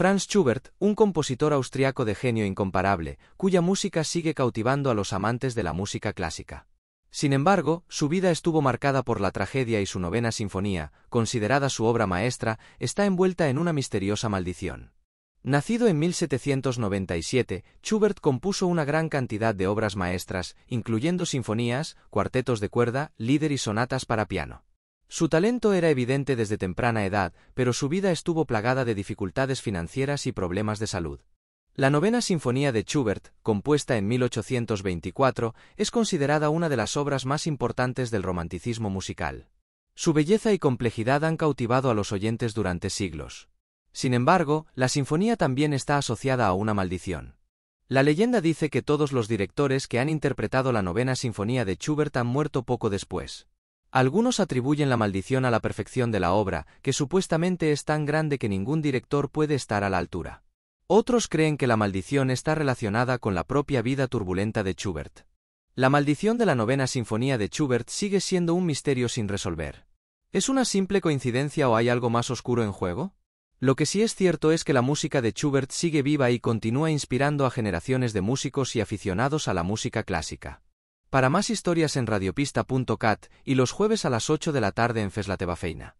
Franz Schubert, un compositor austriaco de genio incomparable, cuya música sigue cautivando a los amantes de la música clásica. Sin embargo, su vida estuvo marcada por la tragedia y su novena sinfonía, considerada su obra maestra, está envuelta en una misteriosa maldición. Nacido en 1797, Schubert compuso una gran cantidad de obras maestras, incluyendo sinfonías, cuartetos de cuerda, líder y sonatas para piano. Su talento era evidente desde temprana edad, pero su vida estuvo plagada de dificultades financieras y problemas de salud. La novena sinfonía de Schubert, compuesta en 1824, es considerada una de las obras más importantes del romanticismo musical. Su belleza y complejidad han cautivado a los oyentes durante siglos. Sin embargo, la sinfonía también está asociada a una maldición. La leyenda dice que todos los directores que han interpretado la novena sinfonía de Schubert han muerto poco después. Algunos atribuyen la maldición a la perfección de la obra, que supuestamente es tan grande que ningún director puede estar a la altura. Otros creen que la maldición está relacionada con la propia vida turbulenta de Schubert. La maldición de la novena sinfonía de Schubert sigue siendo un misterio sin resolver. ¿Es una simple coincidencia o hay algo más oscuro en juego? Lo que sí es cierto es que la música de Schubert sigue viva y continúa inspirando a generaciones de músicos y aficionados a la música clásica. Para más historias en radiopista.cat y los jueves a las 8 de la tarde en Feslatebafeina.